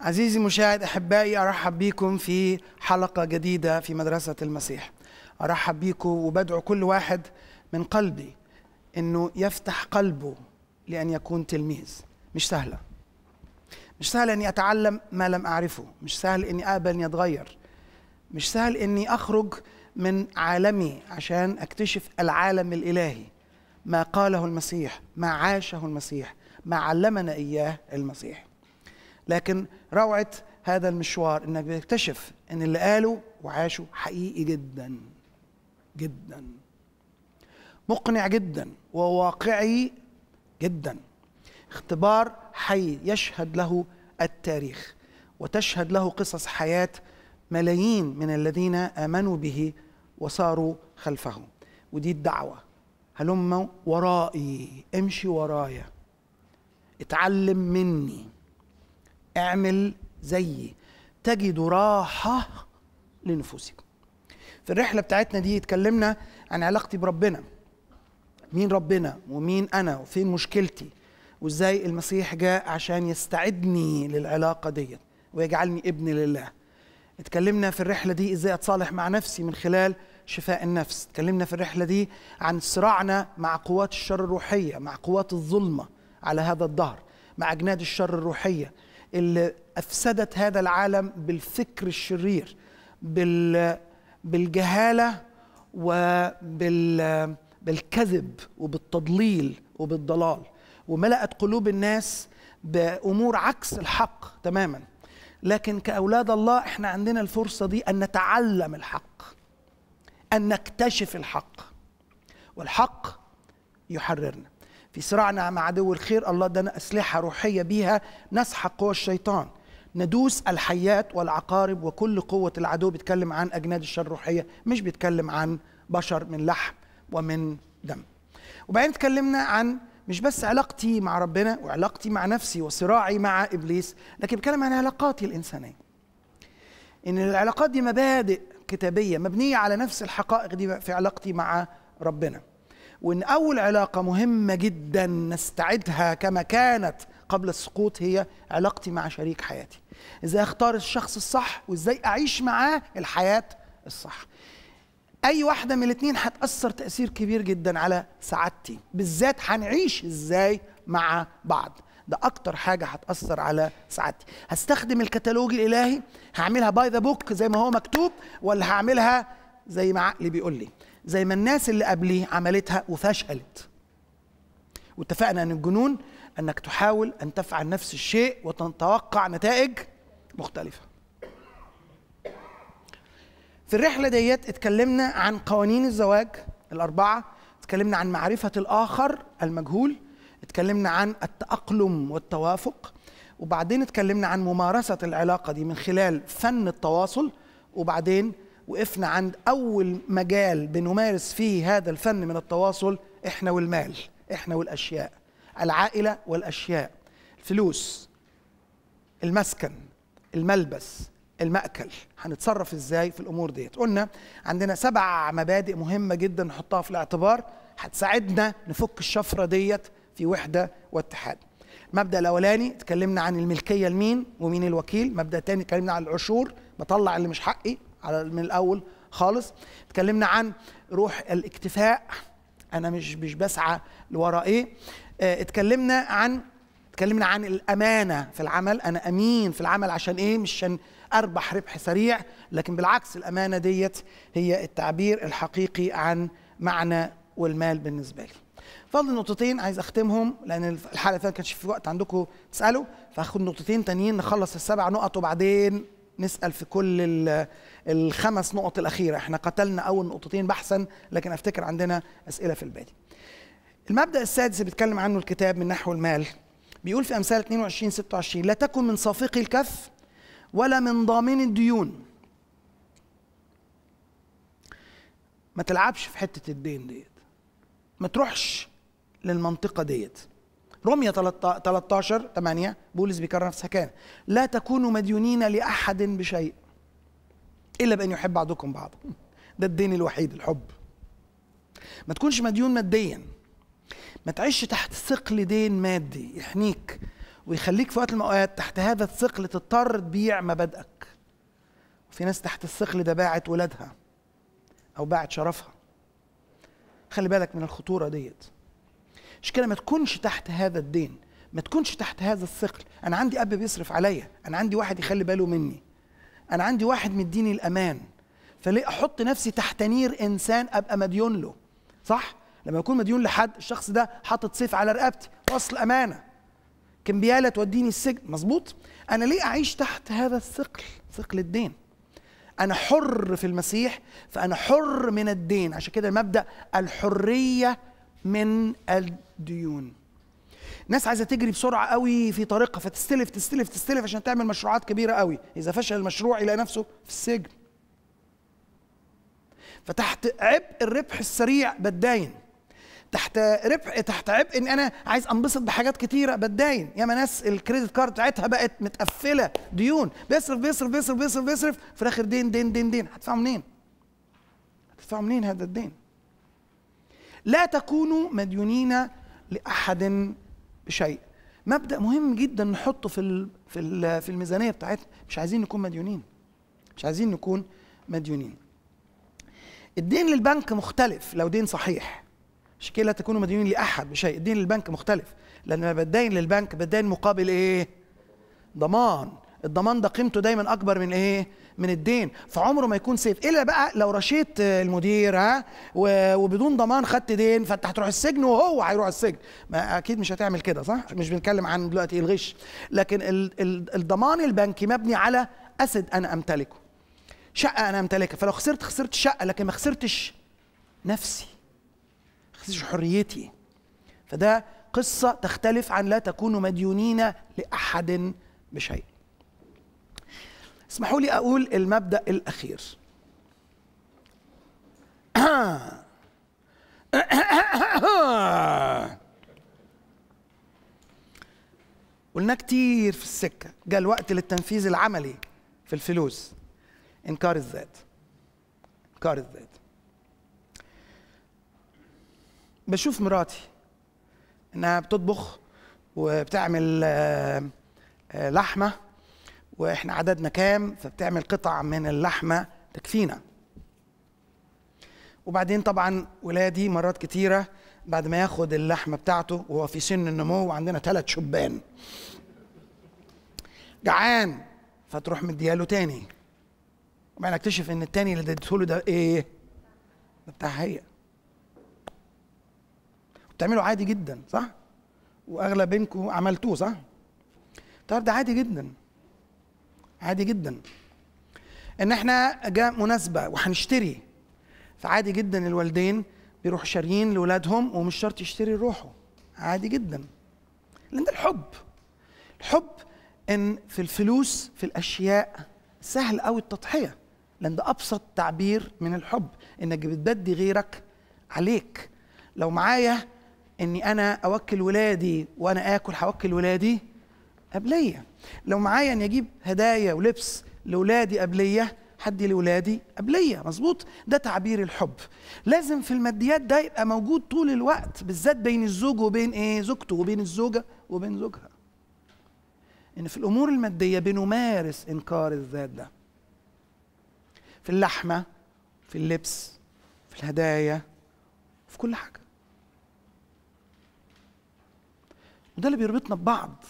عزيزي مشاهد احبائي ارحب بيكم في حلقه جديده في مدرسه المسيح ارحب بيكم وبدعو كل واحد من قلبي انه يفتح قلبه لان يكون تلميذ مش سهله مش سهل اني اتعلم ما لم اعرفه مش سهل اني اقبل اني اتغير مش سهل اني اخرج من عالمي عشان اكتشف العالم الالهي ما قاله المسيح ما عاشه المسيح ما علمنا اياه المسيح لكن روعه هذا المشوار انك بتكتشف ان اللي قاله وعاشه حقيقي جدا جدا مقنع جدا وواقعي جدا اختبار حي يشهد له التاريخ وتشهد له قصص حياه ملايين من الذين امنوا به وصاروا خلفه ودي الدعوه هلم ورائي امشي ورايا اتعلم مني اعمل زيي تجد راحة لنفوسكم في الرحلة بتاعتنا دي اتكلمنا عن علاقتي بربنا مين ربنا ومين أنا وفين مشكلتي وازاي المسيح جاء عشان يستعدني للعلاقة دي ويجعلني ابن لله اتكلمنا في الرحلة دي ازاي اتصالح مع نفسي من خلال شفاء النفس اتكلمنا في الرحلة دي عن صراعنا مع قوات الشر الروحية مع قوات الظلمة على هذا الدهر مع أجناد الشر الروحية اللي افسدت هذا العالم بالفكر الشرير بال بالجهاله وبال بالكذب وبالتضليل وبالضلال وملأت قلوب الناس بأمور عكس الحق تماما لكن كأولاد الله احنا عندنا الفرصة دي أن نتعلم الحق أن نكتشف الحق والحق يحررنا في صراعنا مع عدو الخير الله ادانا اسلحه روحيه بيها نسحق قوى الشيطان ندوس الحيات والعقارب وكل قوه العدو بيتكلم عن اجناد الشر الروحيه مش بيتكلم عن بشر من لحم ومن دم وبعدين اتكلمنا عن مش بس علاقتي مع ربنا وعلاقتي مع نفسي وصراعي مع ابليس لكن بتكلم عن علاقاتي الانسانيه ان العلاقات دي مبادئ كتابيه مبنيه على نفس الحقائق دي في علاقتي مع ربنا وان اول علاقه مهمه جدا نستعدها كما كانت قبل السقوط هي علاقتي مع شريك حياتي ازاي اختار الشخص الصح وازاي اعيش معاه الحياه الصح اي واحده من الاثنين هتاثر تاثير كبير جدا على سعادتي بالذات هنعيش ازاي مع بعض ده اكتر حاجه هتاثر على سعادتي هستخدم الكتالوج الالهي هعملها باي ذا بوك زي ما هو مكتوب ولا هعملها زي ما عقلي بيقول لي زي ما الناس اللي قبليه عملتها وفشلت واتفقنا ان الجنون انك تحاول ان تفعل نفس الشيء وتتوقع نتائج مختلفه في الرحله ديت اتكلمنا عن قوانين الزواج الاربعه اتكلمنا عن معرفه الاخر المجهول اتكلمنا عن التاقلم والتوافق وبعدين اتكلمنا عن ممارسه العلاقه دي من خلال فن التواصل وبعدين وقفنا عند أول مجال بنمارس فيه هذا الفن من التواصل إحنا والمال إحنا والأشياء العائلة والأشياء الفلوس المسكن الملبس المأكل هنتصرف ازاي في الامور ديت قلنا عندنا سبع مبادئ مهمه جدا نحطها في الاعتبار هتساعدنا نفك الشفره ديت في وحده واتحاد المبدا الاولاني اتكلمنا عن الملكيه لمين ومين الوكيل مبدا تاني اتكلمنا عن العشور بطلع اللي مش حقي على من الاول خالص اتكلمنا عن روح الاكتفاء انا مش مش بسعى لورا ايه آه، اتكلمنا عن اتكلمنا عن الامانه في العمل انا امين في العمل عشان ايه مش عشان اربح ربح سريع لكن بالعكس الامانه ديت هي التعبير الحقيقي عن معنى والمال بالنسبه لي فضل نقطتين عايز اختمهم لان الحلقه اللي كانش في وقت عندكم تسالوا فاخد نقطتين تانيين نخلص السبع نقط وبعدين نسال في كل الخمس نقط الاخيره احنا قتلنا اول نقطتين بحثا لكن افتكر عندنا اسئله في البادي المبدا السادس اللي بيتكلم عنه الكتاب من نحو المال بيقول في امثال 22 26 لا تكن من صافقي الكف ولا من ضامن الديون ما تلعبش في حته الدين ديت ما تروحش للمنطقه ديت رمية 13 8 بولس بيكرر نفسها كان لا تكونوا مديونين لأحد بشيء إلا بأن يحب بعضكم بعضا ده الدين الوحيد الحب ما تكونش مديون ماديا ما تعيش تحت ثقل دين مادي يحنيك ويخليك في وقت المقاعد تحت هذا الثقل تضطر تبيع مبادئك وفي ناس تحت الثقل ده باعت ولادها او باعت شرفها خلي بالك من الخطوره ديت مش كده ما تكونش تحت هذا الدين ما تكونش تحت هذا الثقل انا عندي اب بيصرف عليا انا عندي واحد يخلي باله مني انا عندي واحد مديني الامان فليه احط نفسي تحت نير انسان ابقى مديون له صح لما اكون مديون لحد الشخص ده حاطط سيف على رقبتي وصل امانه كمبياله توديني السجن مظبوط انا ليه اعيش تحت هذا الثقل ثقل الدين انا حر في المسيح فانا حر من الدين عشان كده مبدا الحريه من الديون ناس عايزه تجري بسرعه قوي في طريقها فتستلف تستلف تستلف عشان تعمل مشروعات كبيره قوي اذا فشل المشروع يلاقي نفسه في السجن فتحت عبء الربح السريع بتداين تحت ربح تحت عبء ان انا عايز انبسط بحاجات كتيره بتداين ياما ناس الكريدت كارد بتاعتها بقت متقفله ديون بيصرف بيصرف بيصرف بيصرف بيصرف في الاخر دين دين دين دين هتدفعه منين؟ هتدفعه منين هذا الدين؟ لا تكونوا مديونين لاحد بشيء مبدا مهم جدا نحطه في ال في ال في الميزانيه بتاعتنا مش عايزين نكون مديونين مش عايزين نكون مديونين الدين للبنك مختلف لو دين صحيح مش كده لا تكونوا مديونين لاحد بشيء الدين للبنك مختلف لان لما بدين للبنك بدين مقابل ايه ضمان الضمان ده قيمته دايما اكبر من ايه من الدين فعمره ما يكون سيف الا بقى لو رشيت المدير ها وبدون ضمان خدت دين فانت هتروح السجن وهو هيروح السجن ما اكيد مش هتعمل كده صح مش بنتكلم عن دلوقتي الغش لكن الضمان البنكي مبني على اسد انا امتلكه شقه انا امتلكها فلو خسرت خسرت شقه لكن ما خسرتش نفسي ما خسرتش حريتي فده قصه تختلف عن لا تكونوا مديونين لاحد بشيء اسمحوا لي اقول المبدا الاخير قلنا كتير في السكه جاء الوقت للتنفيذ العملي في الفلوس انكار الذات انكار الذات بشوف مراتي انها بتطبخ وبتعمل آه، آه، لحمه واحنا عددنا كام فبتعمل قطع من اللحمه تكفينا وبعدين طبعا ولادي مرات كتيره بعد ما ياخد اللحمه بتاعته وهو في سن النمو وعندنا ثلاث شبان جعان فتروح مدياله تاني وبعدين اكتشف ان التاني اللي اديته له ده ايه ده بتاع هي بتعمله عادي جدا صح واغلب عملتوه صح طب ده عادي جدا عادي جدا ان احنا جاء مناسبه وهنشتري فعادي جدا الوالدين بيروحوا شاريين لاولادهم ومش شرط يشتري روحه عادي جدا لان ده الحب الحب ان في الفلوس في الاشياء سهل قوي التضحيه لان ده ابسط تعبير من الحب انك بتبدي غيرك عليك لو معايا اني انا اوكل ولادي وانا اكل هوكل ولادي قبليه لو معايا اني اجيب هدايا ولبس لاولادي قبليه حدي لاولادي قبليه مظبوط ده تعبير الحب لازم في الماديات ده يبقى موجود طول الوقت بالذات بين الزوج وبين ايه زوجته وبين الزوجه وبين زوجها ان في الامور الماديه بنمارس انكار الذات ده في اللحمه في اللبس في الهدايا في كل حاجه وده اللي بيربطنا ببعض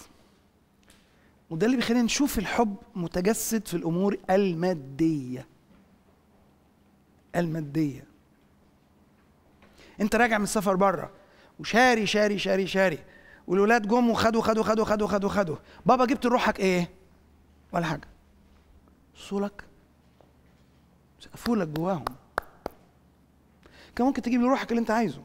وده اللي بيخلينا نشوف الحب متجسد في الامور الماديه الماديه انت راجع من السفر بره وشاري شاري شاري شاري والولاد جم وخدوا خدوا خدوا خدوا خدوا خدوا بابا جبت لروحك ايه ولا حاجه صولك سقفوا لك جواهم كان ممكن تجيب لروحك اللي انت عايزه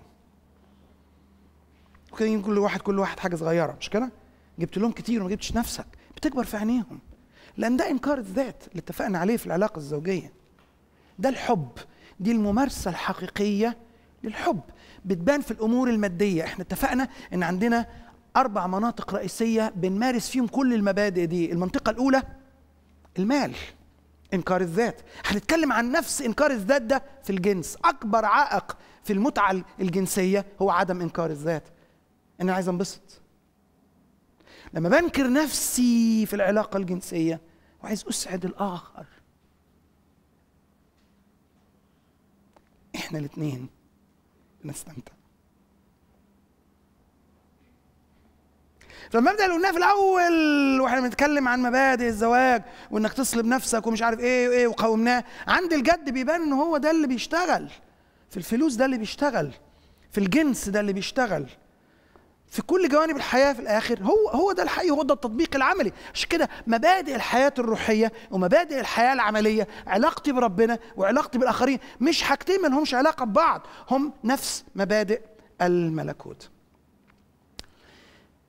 وكان يجيب كل واحد كل واحد حاجه صغيره مش كده جبت لهم كتير وما جبتش نفسك بتكبر في عينيهم لان ده انكار الذات اللي اتفقنا عليه في العلاقه الزوجيه ده الحب دي الممارسه الحقيقيه للحب بتبان في الامور الماديه احنا اتفقنا ان عندنا اربع مناطق رئيسيه بنمارس فيهم كل المبادئ دي المنطقه الاولى المال انكار الذات هنتكلم عن نفس انكار الذات ده في الجنس اكبر عائق في المتعه الجنسيه هو عدم انكار الذات انا عايز انبسط لما بنكر نفسي في العلاقة الجنسية وعايز أسعد الآخر إحنا الاثنين نستمتع فالمبدا اللي قلناه في الاول واحنا بنتكلم عن مبادئ الزواج وانك تصلب نفسك ومش عارف ايه وايه وقومناه عند الجد بيبان ان هو ده اللي بيشتغل في الفلوس ده اللي بيشتغل في الجنس ده اللي بيشتغل في كل جوانب الحياه في الاخر هو هو ده الحقيقي هو ده التطبيق العملي عشان كده مبادئ الحياه الروحيه ومبادئ الحياه العمليه علاقتي بربنا وعلاقتي بالاخرين مش حاجتين ما لهمش علاقه ببعض هم نفس مبادئ الملكوت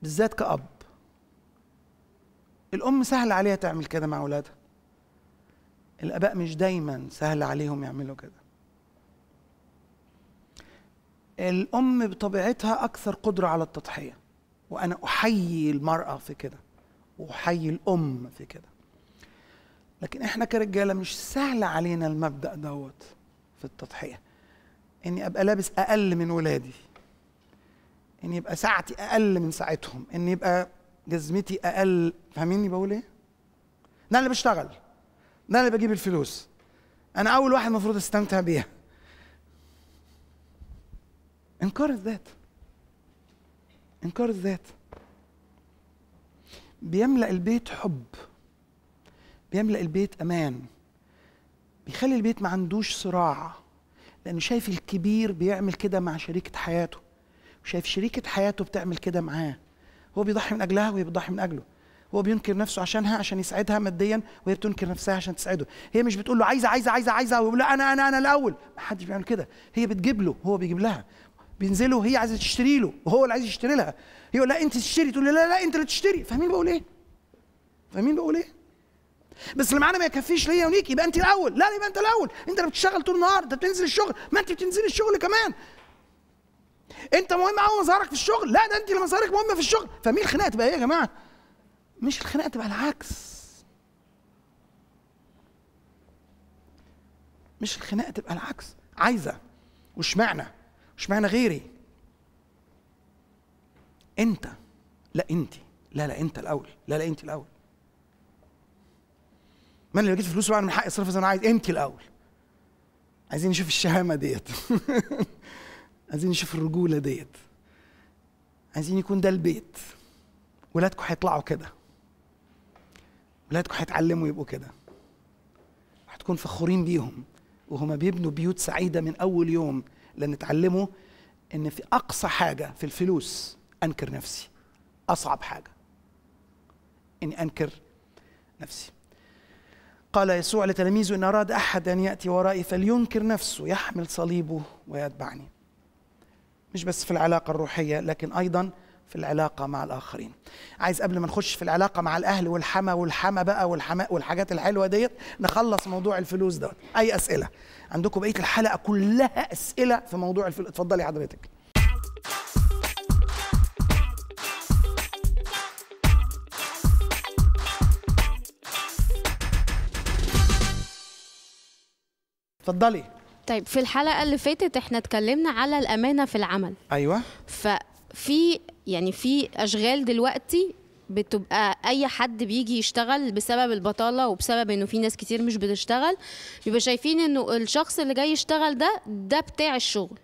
بالذات كأب الأم سهل عليها تعمل كده مع أولادها الآباء مش دايما سهل عليهم يعملوا كده الام بطبيعتها اكثر قدره على التضحيه وانا احيي المراه في كده واحيي الام في كده لكن احنا كرجاله مش سهل علينا المبدا دوت في التضحيه اني ابقى لابس اقل من ولادي ان يبقى ساعتي اقل من ساعتهم ان يبقى جزمتي اقل فاهميني بقول ايه انا اللي بشتغل انا اللي بجيب الفلوس انا اول واحد المفروض استمتع بيها انكار الذات انكار الذات بيملا البيت حب بيملا البيت امان بيخلي البيت ما عندوش صراع لانه شايف الكبير بيعمل كده مع شريكه حياته وشايف شريكه حياته بتعمل كده معاه هو بيضحي من اجلها وهي بتضحي من اجله هو بينكر نفسه عشانها عشان يسعدها ماديا وهي بتنكر نفسها عشان تسعده هي مش بتقول له عايزه عايزه عايزه عايزه ويقول لا انا انا انا الاول ما حدش بيعمل كده هي بتجيب له هو بيجيب لها بينزلوا وهي عايزه تشتري له وهو اللي عايز يشتري لها يقول لا انت تشتري تقول لا لا انت اللي تشتري فاهمين بقول ايه فاهمين بقول ايه بس اللي معانا ما يكفيش ليا وليك يبقى انت الاول لا يبقى انت الاول انت اللي بتشتغل طول النهار انت بتنزل الشغل ما انت بتنزل الشغل كمان انت مهم قوي مظهرك في الشغل لا ده انت اللي مظهرك مهم في الشغل فمين الخناقه تبقى ايه يا جماعه مش الخناقه تبقى العكس مش الخناقه تبقى العكس عايزه واشمعنى اشمعنى غيري انت لا انت لا لا انت الاول لا لا انت الاول ما انا لو جيت فلوس وانا من حقي اصرفها زي ما انا عايز انت الاول عايزين نشوف الشهامه ديت عايزين نشوف الرجوله ديت عايزين يكون ده البيت ولادكم هيطلعوا كده ولادكم هيتعلموا يبقوا كده هتكون فخورين بيهم وهما بيبنوا بيوت سعيده من اول يوم لان اتعلموا ان في اقصى حاجه في الفلوس انكر نفسي اصعب حاجه اني انكر نفسي قال يسوع لتلاميذه ان اراد احد ان ياتي ورائي فلينكر نفسه يحمل صليبه ويتبعني مش بس في العلاقه الروحيه لكن ايضا في العلاقه مع الاخرين عايز قبل ما نخش في العلاقه مع الاهل والحما والحما بقى والحماء والحاجات الحلوه ديت نخلص موضوع الفلوس ده اي اسئله عندكم بقيه الحلقه كلها اسئله في موضوع الفلوس اتفضلي حضرتك اتفضلي طيب في الحلقه اللي فاتت احنا اتكلمنا على الامانه في العمل ايوه ففي يعني في اشغال دلوقتي بتبقى اي حد بيجي يشتغل بسبب البطاله وبسبب انه في ناس كتير مش بتشتغل بيبقى شايفين انه الشخص اللي جاي يشتغل ده ده بتاع الشغل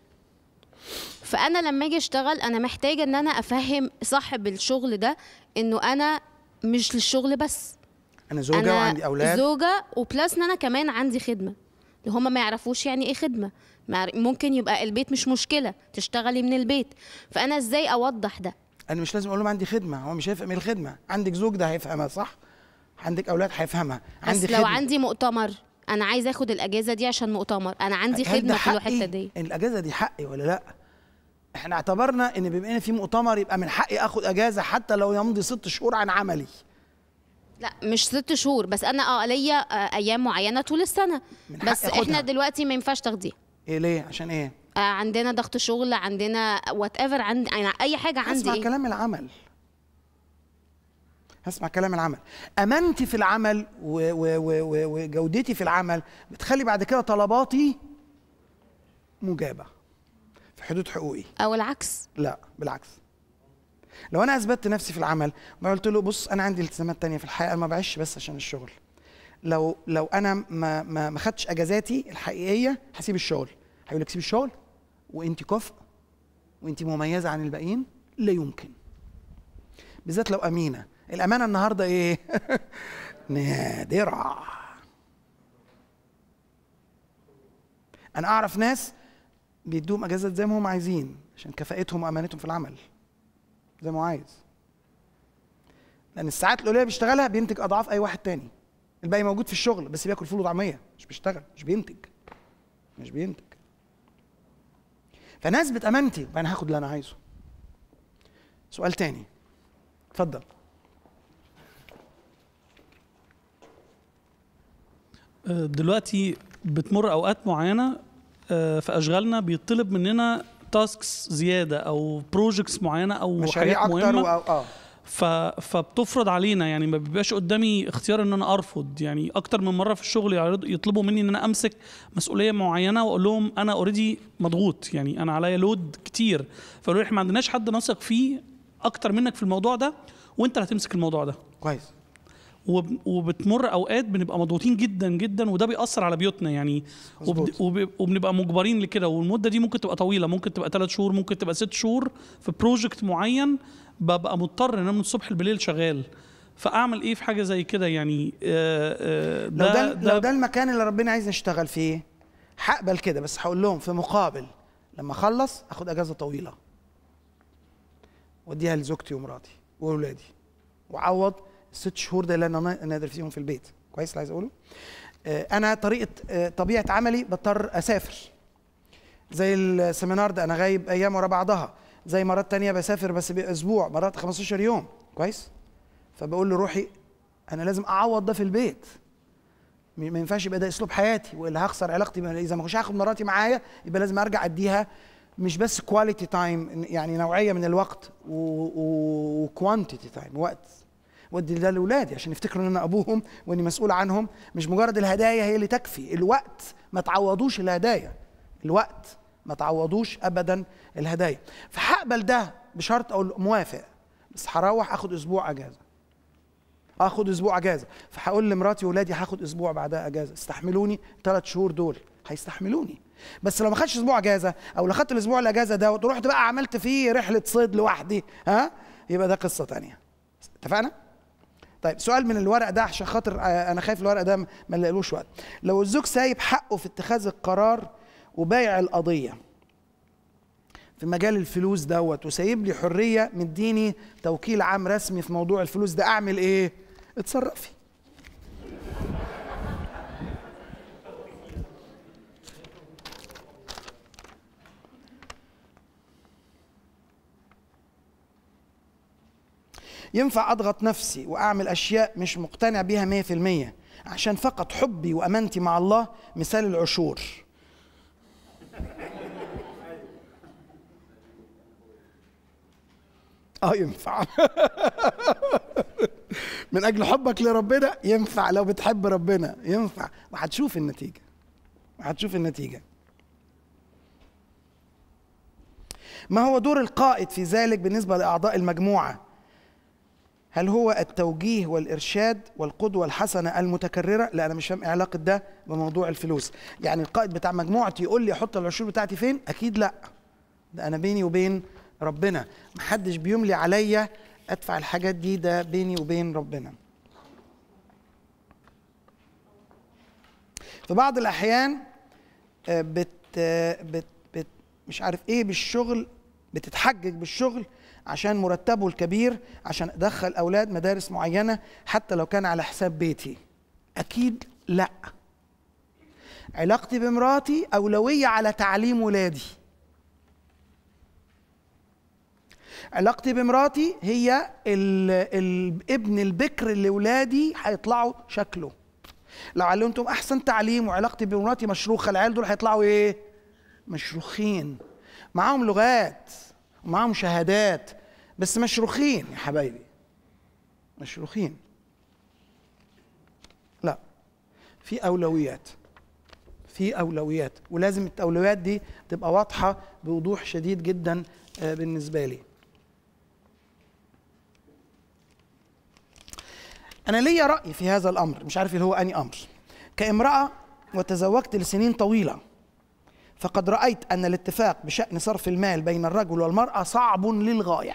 فانا لما اجي اشتغل انا محتاجه ان انا افهم صاحب الشغل ده انه انا مش للشغل بس انا زوجه أنا وعندي اولاد زوجه وبلس ان انا كمان عندي خدمه اللي هم ما يعرفوش يعني ايه خدمه ممكن يبقى البيت مش مشكله تشتغلي من البيت فانا ازاي اوضح ده انا مش لازم اقول لهم عندي خدمه هو مش هيفهم إيه الخدمه عندك زوج ده هيفهمها صح عندك اولاد هيفهمها عندي بس لو خدمة. عندي مؤتمر انا عايز اخد الاجازه دي عشان مؤتمر انا عندي خدمه في الحته دي الاجازه دي حقي ولا لا احنا اعتبرنا ان بما ان في مؤتمر يبقى من حقي اخد اجازه حتى لو يمضي ست شهور عن عملي لا مش ست شهور بس انا اه ليا آه، ايام معينه طول السنه بس احنا دلوقتي ما ينفعش تاخديها ايه ليه عشان ايه آه عندنا ضغط شغل عندنا وات ايفر عند يعني اي حاجه عندي اسمع إيه؟ كلام العمل هسمع كلام العمل امانتي في العمل وجودتي في العمل بتخلي بعد كده طلباتي مجابه في حدود حقوقي او العكس لا بالعكس لو انا اثبتت نفسي في العمل ما قلت له بص انا عندي التزامات تانية في الحياه انا ما بعيش بس عشان الشغل لو لو انا ما ما, ما خدتش اجازاتي الحقيقيه هسيب الشغل هيقول لك سيب الشغل وانت كفء وانت مميزه عن الباقيين لا يمكن بالذات لو امينه الامانه النهارده ايه نادره انا اعرف ناس بيدوهم اجازات زي ما هم عايزين عشان كفاءتهم وامانتهم في العمل زي ما هو عايز لان الساعات القليله بيشتغلها بينتج اضعاف اي واحد تاني الباقي موجود في الشغل بس بياكل فول وطعميه مش بيشتغل مش بينتج مش بينتج فناس بتأمنتي امانتي انا هاخد اللي انا عايزه سؤال تاني اتفضل آه، دلوقتي بتمر اوقات معينه آه، في اشغالنا بيطلب مننا تاسكس زياده او بروجكتس معينه او مشاريع حاجات مهمة. اكتر و... اه ف... فبتفرض علينا يعني ما بيبقاش قدامي اختيار ان انا ارفض يعني اكتر من مره في الشغل يطلبوا مني ان انا امسك مسؤوليه معينه واقول لهم انا اوريدي مضغوط يعني انا عليا لود كتير فقالوا احنا ما عندناش حد نثق فيه اكتر منك في الموضوع ده وانت اللي هتمسك الموضوع ده كويس وبتمر اوقات بنبقى مضغوطين جدا جدا وده بيأثر على بيوتنا يعني وبنبقى مجبرين لكده والمده دي ممكن تبقى طويله ممكن تبقى ثلاث شهور ممكن تبقى ست شهور في بروجكت معين ببقى مضطر ان انا من الصبح لليل شغال فاعمل ايه في حاجه زي كده يعني ده آه، آه، لو ده, ده لو ده المكان اللي ربنا عايز نشتغل فيه هقبل كده بس هقول لهم في مقابل لما اخلص اخد اجازه طويله واديها لزوجتي ومراتي واولادي وعوض الست شهور ده اللي انا نادر فيهم في البيت كويس اللي عايز اقوله آه، انا طريقه آه، طبيعه عملي بضطر اسافر زي السيمينار ده انا غايب ايام ورا بعضها زي مرات تانية بسافر بس باسبوع مرات 15 يوم كويس فبقول لروحي انا لازم اعوض ده في البيت ما ينفعش يبقى ده اسلوب حياتي واللي هخسر علاقتي اذا ما كنتش هاخد مراتي معايا يبقى لازم ارجع اديها مش بس كواليتي تايم يعني نوعيه من الوقت وكوانتيتي تايم وقت وادي ده لاولادي عشان يفتكروا ان انا ابوهم واني مسؤول عنهم مش مجرد الهدايا هي اللي تكفي الوقت ما تعوضوش الهدايا الوقت ما تعوضوش ابدا الهدايا فهقبل ده بشرط اقول موافق بس هروح اخد اسبوع اجازه اخد اسبوع اجازه فهقول لمراتي واولادي هاخد اسبوع بعدها اجازه استحملوني ثلاث شهور دول هيستحملوني بس لو ما خدش اسبوع اجازه او لو خدت الاسبوع الاجازه دوت ورحت بقى عملت فيه رحله صيد لوحدي ها يبقى ده قصه ثانيه اتفقنا طيب سؤال من الورق ده عشان خاطر آه، انا خايف الورق ده ما نلاقيلوش وقت لو الزوج سايب حقه في اتخاذ القرار وبايع القضيه في مجال الفلوس دوت وسايب لي حريه مديني توكيل عام رسمي في موضوع الفلوس ده اعمل ايه اتصرفي ينفع اضغط نفسي واعمل اشياء مش مقتنع بيها 100% عشان فقط حبي وامانتي مع الله مثال العشور اه ينفع من اجل حبك لربنا ينفع لو بتحب ربنا ينفع وهتشوف النتيجه وهتشوف النتيجه ما هو دور القائد في ذلك بالنسبه لاعضاء المجموعه هل هو التوجيه والإرشاد والقدوة الحسنة المتكررة؟ لا أنا مش فاهم علاقة ده بموضوع الفلوس يعني القائد بتاع مجموعتي يقول لي أحط العشور بتاعتي فين؟ أكيد لا ده أنا بيني وبين ربنا محدش بيملي عليا أدفع الحاجات دي ده بيني وبين ربنا في بعض الأحيان آه، بت, آه، بت, بت مش عارف إيه بالشغل بتتحجج بالشغل عشان مرتبه الكبير عشان ادخل اولاد مدارس معينه حتى لو كان على حساب بيتي اكيد لا علاقتي بمراتي اولويه على تعليم ولادي علاقتي بمراتي هي الابن البكر اللي ولادي هيطلعوا شكله لو علمتم احسن تعليم وعلاقتي بمراتي مشروخه العيال دول هيطلعوا ايه مشروخين معاهم لغات ومعاهم شهادات بس مشروخين يا حبايبي مشروخين لا في اولويات في اولويات ولازم الاولويات دي تبقى واضحه بوضوح شديد جدا آه، بالنسبه لي انا ليا راي في هذا الامر مش عارف اللي هو اني امر كامراه وتزوجت لسنين طويله فقد رأيت أن الاتفاق بشأن صرف المال بين الرجل والمرأة صعب للغاية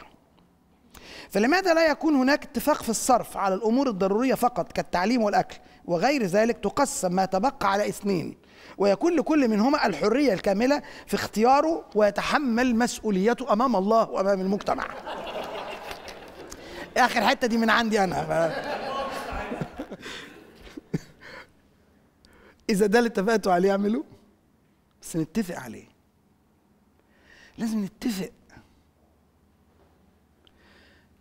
فلماذا لا يكون هناك اتفاق في الصرف على الأمور الضرورية فقط كالتعليم والأكل وغير ذلك تقسم ما تبقى على اثنين ويكون لكل منهما الحرية الكاملة في اختياره ويتحمل مسؤوليته أمام الله وأمام المجتمع آخر حتة دي من عندي أنا إذا ده اللي اتفقتوا عليه اعملوا بس نتفق عليه لازم نتفق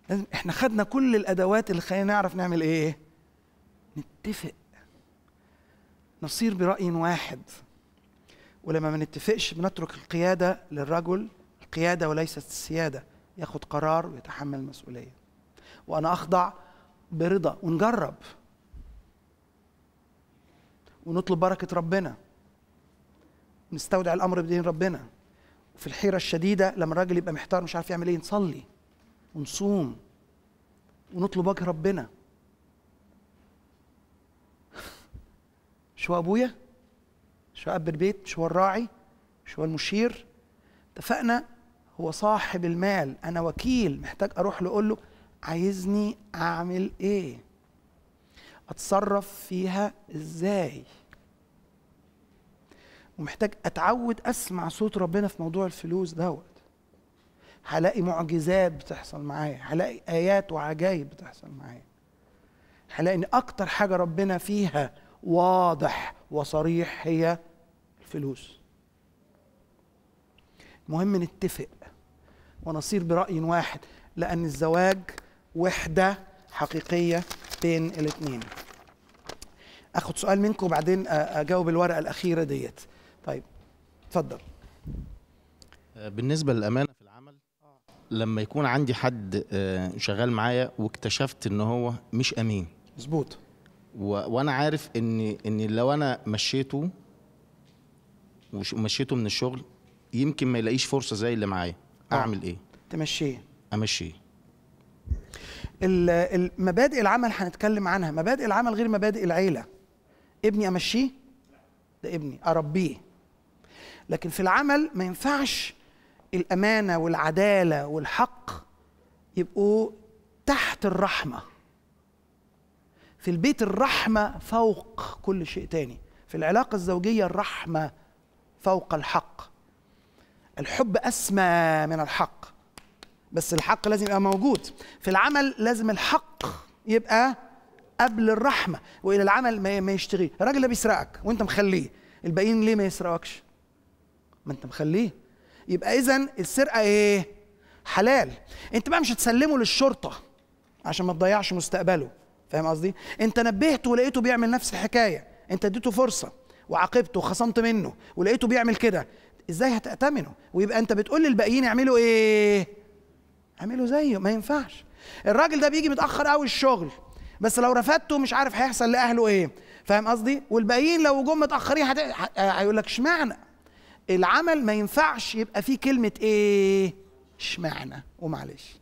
لازم احنا خدنا كل الادوات اللي خلينا نعرف نعمل ايه نتفق نصير براي واحد ولما ما نتفقش بنترك القياده للرجل القياده وليست السياده ياخد قرار ويتحمل المسؤوليه وانا اخضع برضا ونجرب ونطلب بركه ربنا نستودع الامر بدين ربنا وفي الحيره الشديده لما الراجل يبقى محتار مش عارف يعمل ايه نصلي ونصوم ونطلب وجه ربنا مش هو ابويا مش هو اب البيت مش هو الراعي مش هو المشير اتفقنا هو صاحب المال انا وكيل محتاج اروح له اقول له عايزني اعمل ايه اتصرف فيها ازاي ومحتاج اتعود اسمع صوت ربنا في موضوع الفلوس دوت هلاقي معجزات بتحصل معايا هلاقي ايات وعجائب بتحصل معايا هلاقي ان اكتر حاجه ربنا فيها واضح وصريح هي الفلوس المهم نتفق ونصير براي واحد لان الزواج وحده حقيقيه بين الاثنين اخد سؤال منكم وبعدين اجاوب الورقه الاخيره ديت طيب اتفضل آه، بالنسبه للامانه في العمل لما يكون عندي حد آه، شغال معايا واكتشفت ان هو مش امين مظبوط و... وانا عارف ان ان لو انا مشيته ومشيته من الشغل يمكن ما يلاقيش فرصه زي اللي معايا آه. اعمل ايه تمشيه امشيه مبادئ العمل هنتكلم عنها مبادئ العمل غير مبادئ العيله ابني امشيه ده ابني اربيه لكن في العمل ما ينفعش الامانه والعداله والحق يبقوا تحت الرحمه في البيت الرحمه فوق كل شيء تاني في العلاقه الزوجيه الرحمه فوق الحق الحب اسمى من الحق بس الحق لازم يبقى موجود في العمل لازم الحق يبقى قبل الرحمه والى العمل ما يشتغي الراجل ده بيسرقك وانت مخليه الباقيين ليه ما يسرقكش ما انت مخليه يبقى اذا السرقه ايه حلال انت بقى مش هتسلمه للشرطه عشان ما تضيعش مستقبله فاهم قصدي انت نبهته ولقيته بيعمل نفس الحكايه انت اديته فرصه وعاقبته وخصمت منه ولقيته بيعمل كده ازاي هتأتمنه ويبقى انت بتقول للباقيين يعملوا ايه اعملوا زيه ما ينفعش الراجل ده بيجي متاخر قوي الشغل بس لو رفدته مش عارف هيحصل لاهله ايه فاهم قصدي والباقيين لو جم متاخرين هيقول لك اشمعنى العمل ما ينفعش يبقى فيه كلمه ايه اشمعنى ومعلش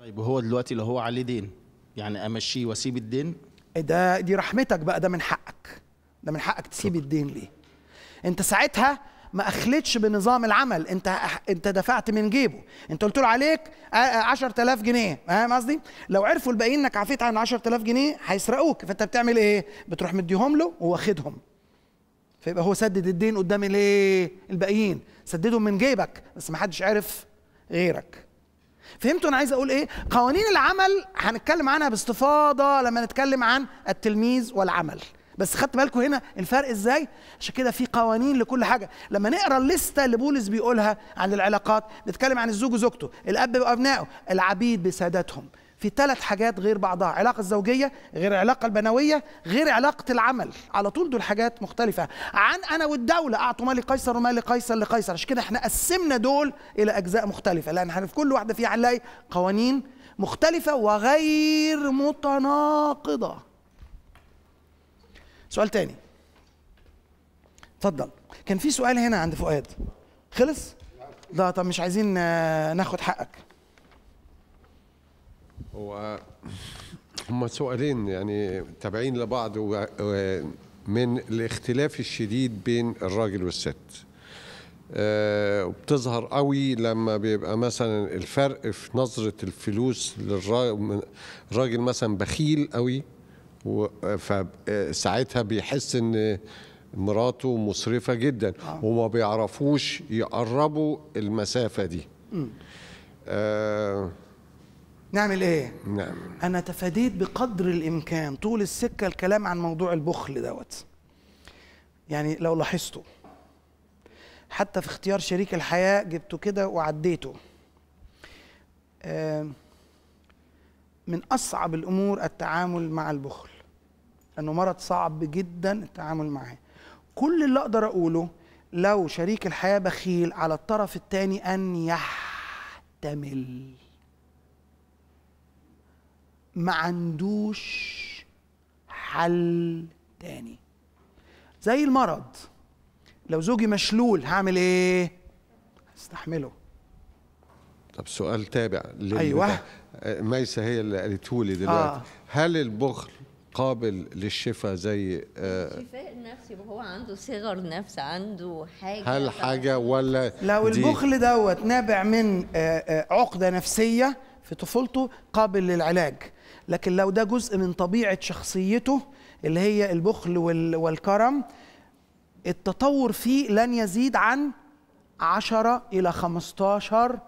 طيب وهو دلوقتي لو هو عليه دين يعني امشيه واسيب الدين ده دي رحمتك بقى ده من حقك ده من حقك تسيب طبعا. الدين ليه انت ساعتها ما اخلتش بنظام العمل انت انت دفعت من جيبه انت قلت له عليك 10000 آه، آه، جنيه فاهم قصدي لو عرفوا الباقيين انك عفيت عن 10000 جنيه هيسرقوك فانت بتعمل ايه بتروح مديهم له وواخدهم فيبقى هو سدد الدين قدام الايه الباقيين سددهم من جيبك بس ما حدش عرف غيرك فهمتوا انا عايز اقول ايه قوانين العمل هنتكلم عنها باستفاضه لما نتكلم عن التلميذ والعمل بس خدت بالكم هنا الفرق ازاي عشان كده في قوانين لكل حاجه لما نقرا الليسته اللي بولس بيقولها عن العلاقات نتكلم عن الزوج وزوجته الاب وابنائه العبيد بسادتهم في ثلاث حاجات غير بعضها علاقة الزوجية غير علاقة البنوية غير علاقة العمل على طول دول حاجات مختلفة عن أنا والدولة أعطوا ما لقيصر وما لقيصر لقيصر عشان كده احنا قسمنا دول إلى أجزاء مختلفة لأن احنا في كل واحدة فيها هنلاقي قوانين مختلفة وغير متناقضة سؤال تاني اتفضل كان في سؤال هنا عند فؤاد خلص؟ لا طب مش عايزين آه، ناخد حقك وهم سؤالين يعني تابعين لبعض من الاختلاف الشديد بين الراجل والست آه، بتظهر قوي لما بيبقى مثلا الفرق في نظرة الفلوس للراجل مثلا بخيل قوي فساعتها بيحس ان مراته مصرفة جدا آه. وما بيعرفوش يقربوا المسافة دي آه نعمل ايه؟ نعم انا تفاديت بقدر الامكان طول السكه الكلام عن موضوع البخل دوت. يعني لو لاحظته حتى في اختيار شريك الحياه جبته كده وعديته. من اصعب الامور التعامل مع البخل. انه مرض صعب جدا التعامل معاه. كل اللي اقدر اقوله لو شريك الحياه بخيل على الطرف الثاني ان يحتمل. ما عندوش حل تاني زي المرض لو زوجي مشلول هعمل ايه استحمله طب سؤال تابع ايوه آه، ميسة هي اللي قالته لي دلوقتي آه. هل البخل قابل للشفاء زي آه الشفاء النفسي هو عنده صغر نفس عنده حاجه هل حاجه ولا لو البخل دوت نابع من آه آه عقده نفسيه في طفولته قابل للعلاج لكن لو ده جزء من طبيعه شخصيته اللي هي البخل والكرم التطور فيه لن يزيد عن 10 إلى 15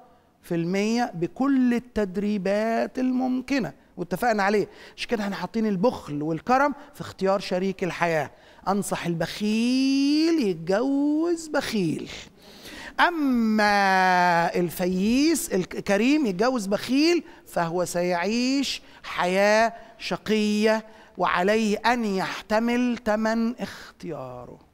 في المية بكل التدريبات الممكنة واتفقنا عليه مش كده احنا حاطين البخل والكرم في اختيار شريك الحياة أنصح البخيل يتجوز بخيل أما الفييس الكريم يتجوز بخيل فهو سيعيش حياة شقية وعليه أن يحتمل تمن اختياره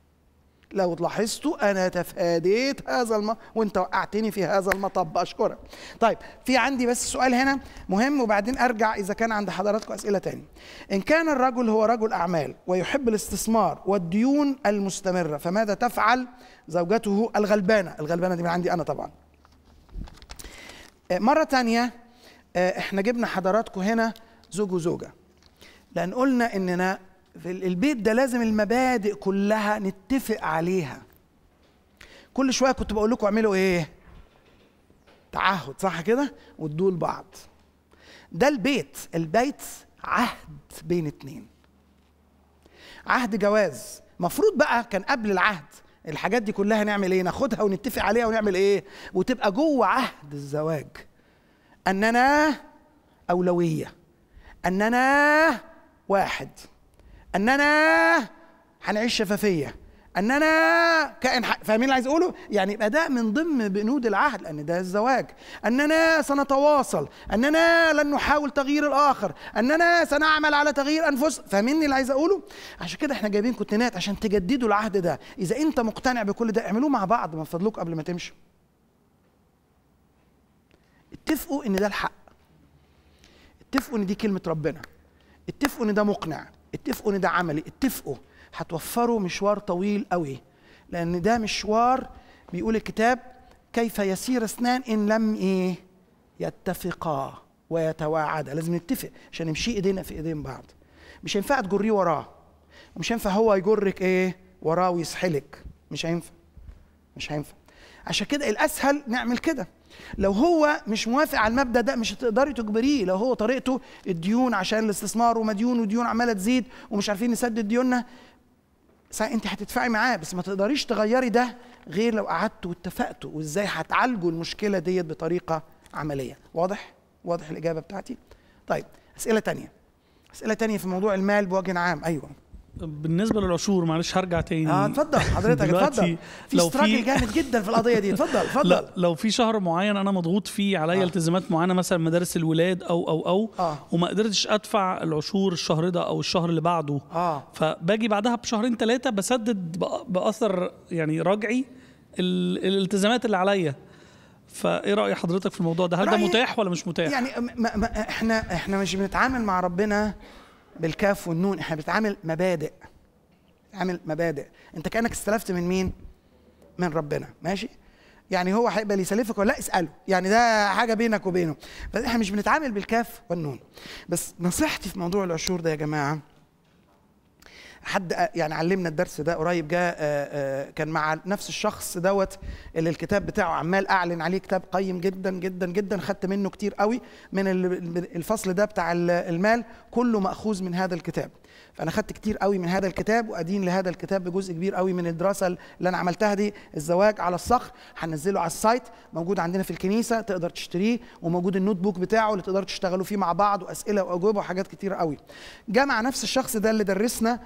لو لاحظتوا انا تفاديت هذا الم... وانت وقعتني في هذا المطب اشكرك طيب في عندي بس سؤال هنا مهم وبعدين ارجع اذا كان عند حضراتكم اسئله تاني ان كان الرجل هو رجل اعمال ويحب الاستثمار والديون المستمره فماذا تفعل زوجته الغلبانه الغلبانه دي من عندي انا طبعا آه، مره تانية آه، احنا جبنا حضراتكم هنا زوج وزوجه لان قلنا اننا في البيت ده لازم المبادئ كلها نتفق عليها كل شويه كنت بقول لكم اعملوا ايه تعهد صح كده وادوه لبعض ده البيت البيت عهد بين اتنين عهد جواز مفروض بقى كان قبل العهد الحاجات دي كلها نعمل ايه ناخدها ونتفق عليها ونعمل ايه وتبقى جوه عهد الزواج اننا اولويه اننا واحد اننا هنعيش شفافيه اننا كائن فاهمين اللي عايز اقوله يعني يبقى ده من ضمن بنود العهد لان ده الزواج اننا سنتواصل اننا لن نحاول تغيير الاخر اننا سنعمل على تغيير انفسنا فاهمين اللي عايز اقوله عشان كده احنا جايبين كوتينات عشان تجددوا العهد ده اذا انت مقتنع بكل ده اعملوه مع بعض من فضلكم قبل ما تمشوا اتفقوا ان ده الحق اتفقوا ان دي كلمه ربنا اتفقوا ان ده مقنع اتفقوا ان ده عملي اتفقوا هتوفروا مشوار طويل قوي لان ده مشوار بيقول الكتاب كيف يسير اثنان ان لم ايه يتفقا ويتواعدا لازم نتفق عشان نمشي ايدينا في ايدين بعض مش هينفع تجريه وراه ومش هينفع هو يجرك ايه وراه ويسحلك مش هينفع مش هينفع عشان كده الاسهل نعمل كده لو هو مش موافق على المبدا ده مش هتقدري تجبريه لو هو طريقته الديون عشان الاستثمار ومديون وديون عماله تزيد ومش عارفين نسدد ديوننا انت هتدفعي معاه بس ما تقدريش تغيري ده غير لو قعدتوا واتفقتوا وازاي هتعالجوا المشكله ديت بطريقه عمليه واضح واضح الاجابه بتاعتي طيب اسئله تانية اسئله تانية في موضوع المال بوجه عام ايوه بالنسبه للعشور معلش هرجع تاني اه اتفضل حضرتك اتفضل في استراجل جامد جدا في القضيه دي اتفضل اتفضل لو في شهر معين انا مضغوط فيه عليا آه. التزامات معينه مثلا مدارس الولاد او او او آه. وما قدرتش ادفع العشور الشهر ده او الشهر اللي بعده آه. فباجي بعدها بشهرين ثلاثه بسدد باثر يعني رجعي الالتزامات اللي عليا فايه راي حضرتك في الموضوع ده هل ده متاح ولا مش متاح يعني احنا احنا مش بنتعامل مع ربنا بالكاف والنون احنا بنتعامل مبادئ عامل مبادئ انت كانك استلفت من مين من ربنا ماشي يعني هو هيقبل يسلفك ولا لا اساله يعني ده حاجه بينك وبينه بس احنا مش بنتعامل بالكاف والنون بس نصيحتي في موضوع العشور ده يا جماعه حد يعني علمنا الدرس ده قريب جاء آه، آه، كان مع نفس الشخص دوت اللي الكتاب بتاعه عمال اعلن عليه كتاب قيم جدا جدا جدا خدت منه كتير قوي من الفصل ده بتاع المال كله ماخوذ من هذا الكتاب فانا خدت كتير قوي من هذا الكتاب وادين لهذا الكتاب بجزء كبير قوي من الدراسه اللي انا عملتها دي الزواج على الصخر هنزله على السايت موجود عندنا في الكنيسه تقدر تشتريه وموجود النوت بوك بتاعه اللي تقدروا تشتغلوا فيه مع بعض واسئله واجوبه وحاجات كتير قوي جمع نفس الشخص ده اللي درسنا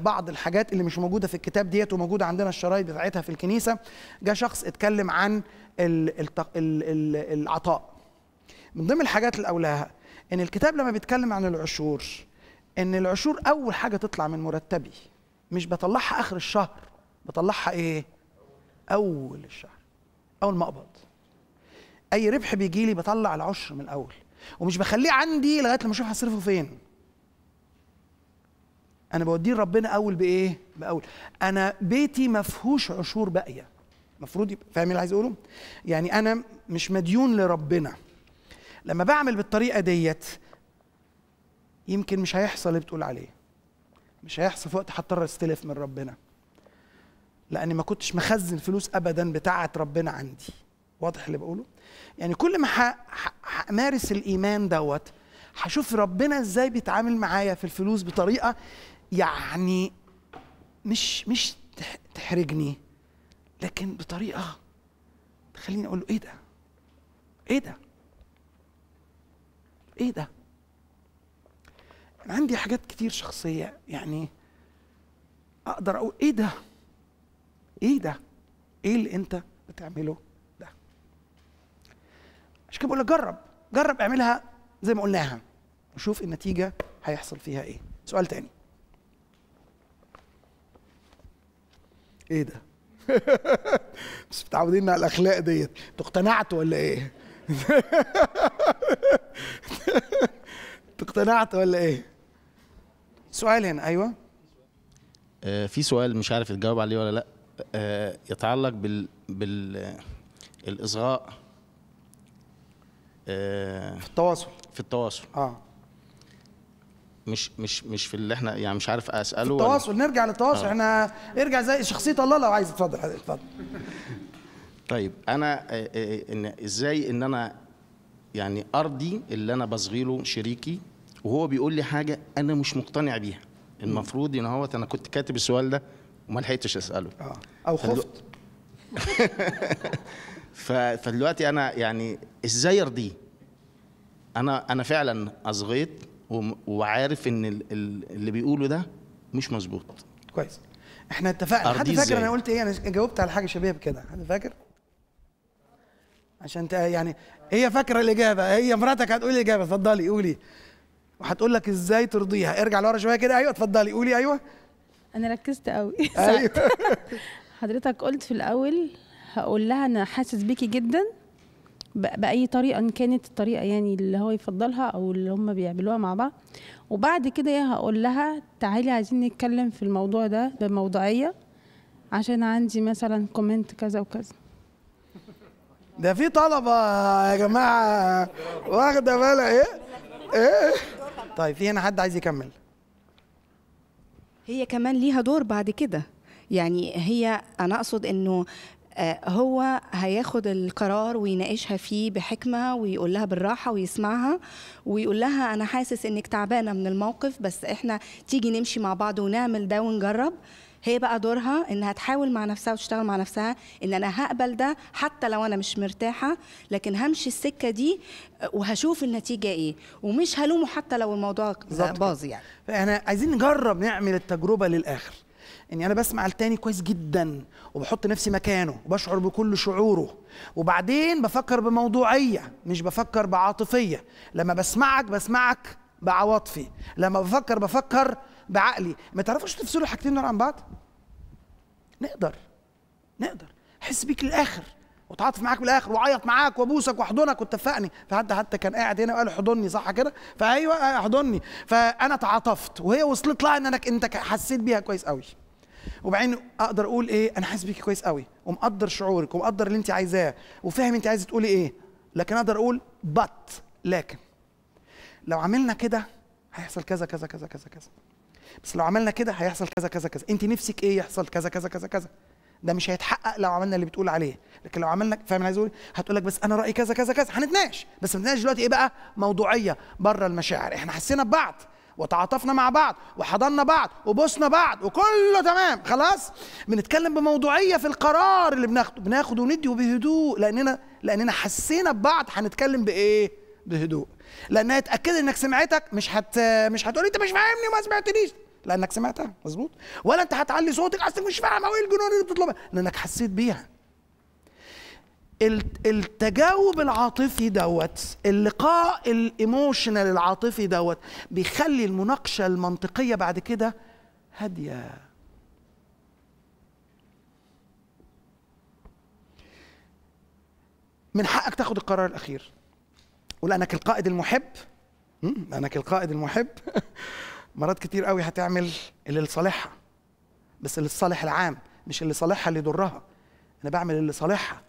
بعض الحاجات اللي مش موجوده في الكتاب ديت وموجوده عندنا الشرايط بتاعتها في الكنيسه جاء شخص اتكلم عن العطاء من ضمن الحاجات اللي قولها ان الكتاب لما بيتكلم عن العشور ان العشور اول حاجه تطلع من مرتبي مش بطلعها اخر الشهر بطلعها ايه اول الشهر اول ما اقبض اي ربح بيجي لي بطلع العشر من الاول ومش بخليه عندي لغايه لما اشوف هصرفه فين انا بوديه لربنا اول بايه باول انا بيتي ما فيهوش عشور باقيه المفروض يبقى فاهم اللي عايز اقوله يعني انا مش مديون لربنا لما بعمل بالطريقه ديت يمكن مش هيحصل اللي بتقول عليه مش هيحصل في وقت هضطر استلف من ربنا لاني ما كنتش مخزن فلوس ابدا بتاعه ربنا عندي واضح اللي بقوله يعني كل ما همارس الايمان دوت هشوف ربنا ازاي بيتعامل معايا في الفلوس بطريقه يعني مش مش تحرجني لكن بطريقه تخليني اقول له ايه ده ايه ده ايه ده عندي حاجات كتير شخصيه يعني اقدر اقول ايه ده ايه ده ايه اللي انت بتعمله ده عشان كده بقول لك جرب جرب اعملها زي ما قلناها وشوف النتيجه هيحصل فيها ايه سؤال تاني ايه ده مش متعودين على الاخلاق ديت انتوا اقتنعتوا ولا ايه اقتنعت ولا ايه سؤال هنا ايوه آه في سؤال مش عارف تجاوب عليه ولا لا آه يتعلق بال بال الاصغاء آه في التواصل في التواصل اه مش مش مش في اللي احنا يعني مش عارف اساله في التواصل ولا... نرجع للتواصل آه. احنا ارجع زي شخصيه الله لو عايز اتفضل اتفضل طيب انا آه، آه، ان ازاي ان انا يعني ارضي اللي انا بصغي له شريكي وهو بيقول لي حاجه انا مش مقتنع بيها المفروض ان هو انا كنت كاتب السؤال ده وما لحقتش اساله آه. او خفت فدلوقتي انا يعني ازاي ارضيه انا انا فعلا اصغيت وعارف ان اللي بيقوله ده مش مظبوط كويس احنا اتفقنا حد فاكر انا قلت ايه انا جاوبت على حاجه شبيهه بكده حد فاكر عشان يعني هي فاكره الاجابه هي مراتك هتقول الاجابه اتفضلي قولي وهتقول لك ازاي ترضيها ارجع لورا شويه كده ايوه اتفضلي قولي ايوه انا ركزت قوي ايوه حضرتك قلت في الاول هقول لها انا حاسس بيكي جدا باي طريقه ان كانت الطريقه يعني اللي هو يفضلها او اللي هم بيعملوها مع بعض وبعد كده هقول لها تعالي عايزين نتكلم في الموضوع ده بموضوعيه عشان عندي مثلا كومنت كذا وكذا ده في طلبه يا جماعه واخده بالها ايه ايه طيب في هنا حد عايز يكمل هي كمان ليها دور بعد كده يعني هي انا اقصد انه آه، هو هياخد القرار ويناقشها فيه بحكمه ويقول لها بالراحه ويسمعها ويقول لها انا حاسس انك تعبانه من الموقف بس احنا تيجي نمشي مع بعض ونعمل ده ونجرب هي بقى دورها انها تحاول مع نفسها وتشتغل مع نفسها ان انا هقبل ده حتى لو انا مش مرتاحه لكن همشي السكه دي آه، وهشوف النتيجه ايه ومش هلومه حتى لو الموضوع باظ يعني احنا عايزين نجرب نعمل التجربه للاخر اني انا بسمع التاني كويس جدا وبحط نفسي مكانه وبشعر بكل شعوره وبعدين بفكر بموضوعيه مش بفكر بعاطفيه لما بسمعك بسمعك بعواطفي لما بفكر بفكر بعقلي ما تعرفوش تفصلوا الحاجتين دول عن بعض نقدر نقدر احس بيك للاخر واتعاطف معاك بالاخر واعيط معاك وابوسك واحضنك واتفقني فحد حتى كان قاعد هنا وقال احضني صح كده فايوه احضني فانا تعاطفت وهي وصلت لها انك انت حسيت بيها كويس قوي وبعدين اقدر اقول ايه انا حاسس بيكي كويس قوي ومقدر شعورك ومقدر اللي انت عايزاه وفاهم انت عايزه تقولي ايه لكن اقدر اقول بط لكن لو عملنا كده هيحصل كذا كذا كذا كذا كذا بس لو عملنا كده هيحصل كذا كذا كذا انت نفسك ايه يحصل كذا كذا كذا كذا ده مش هيتحقق لو عملنا اللي بتقول عليه لكن لو عملنا فاهم عايز اقول هتقول لك بس انا رايي كذا كذا كذا هنتناقش بس ما دلوقتي ايه بقى موضوعيه بره المشاعر احنا حسينا ببعض وتعاطفنا مع بعض وحضننا بعض وبوسنا بعض وكله تمام خلاص بنتكلم بموضوعيه في القرار اللي بناخده بناخد وندي وبهدوء لاننا لاننا حسينا ببعض هنتكلم بايه بهدوء لانها اتاكدت انك سمعتك مش هت مش هتقولي انت مش فاهمني وما سمعتنيش لانك سمعتها مظبوط ولا انت هتعلي صوتك اصلك مش فاهم او ايه الجنون اللي بتطلبها لانك حسيت بيها التجاوب العاطفي دوت اللقاء الايموشنال العاطفي دوت بيخلي المناقشه المنطقيه بعد كده هاديه من حقك تاخد القرار الاخير ولانك القائد المحب لانك القائد المحب مرات كتير قوي هتعمل اللي لصالحها بس اللي لصالح العام مش اللي صالحها اللي يضرها انا بعمل اللي صالحها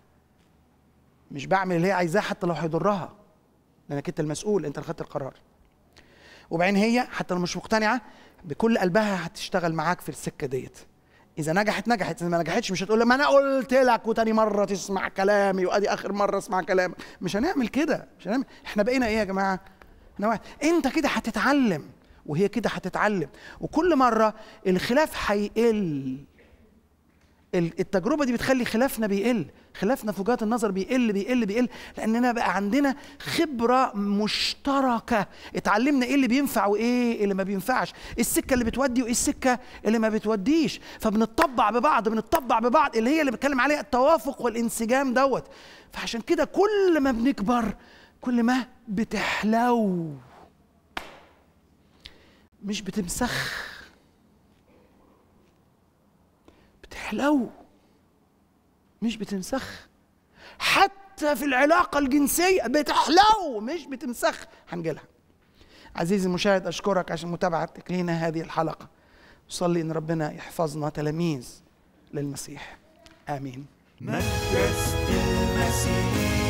مش بعمل اللي هي عايزاه حتى لو هيضرها لانك انت المسؤول انت اللي خدت القرار وبعدين هي حتى لو مش مقتنعه بكل قلبها هتشتغل معاك في السكه ديت اذا نجحت نجحت اذا ما نجحتش مش هتقول ما انا قلت لك وتاني مره تسمع كلامي وادي اخر مره اسمع كلامك مش هنعمل كده مش هنعمل احنا بقينا ايه يا جماعه احنا واحد. انت كده هتتعلم وهي كده هتتعلم وكل مره الخلاف هيقل التجربه دي بتخلي خلافنا بيقل خلافنا في وجهات النظر بيقل بيقل بيقل لاننا بقى عندنا خبره مشتركه اتعلمنا ايه اللي بينفع وايه اللي ما بينفعش إيه السكه اللي بتودي وايه السكه اللي ما بتوديش فبنطبع ببعض بنطبع ببعض اللي هي اللي بتكلم عليها التوافق والانسجام دوت فعشان كده كل ما بنكبر كل ما بتحلو مش بتمسخ بتحلو مش بتنسخ حتى في العلاقة الجنسية بتحلو مش بتنسخ هنجيلها عزيزي المشاهد أشكرك عشان متابعتك لنا هذه الحلقة صلي إن ربنا يحفظنا تلاميذ للمسيح آمين مجلس المسيح